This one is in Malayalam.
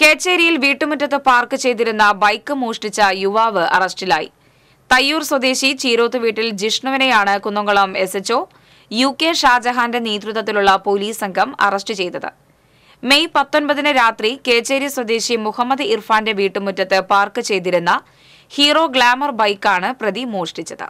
കേച്ചേരിയിൽ വീട്ടുമുറ്റത്ത് പാർക്ക് ചെയ്തിരുന്ന ബൈക്ക് മോഷ്ടിച്ച യുവാവ് അറസ്റ്റിലായി തയ്യൂർ സ്വദേശി ചീരോത്ത് വീട്ടിൽ ജിഷ്ണുവിനെയാണ് Kunnamkulam S H O U K ഷാജഹാന്റെ നേതൃത്വത്തിലുള്ള പോലീസ് സംഘം അറസ്റ്റ് ചെയ്തത് മെയ് പത്തൊൻപതിന് രാത്രി കേച്ചേരി സ്വദേശി മുഹമ്മദ് ഇർഫാന്റെ വീട്ടുമുറ്റത്ത് പാർക്ക് ചെയ്തിരുന്ന ഹീറോ ഗ്ലാമർ ബൈക്കാണ് പ്രതി മോഷ്ടിച്ചത്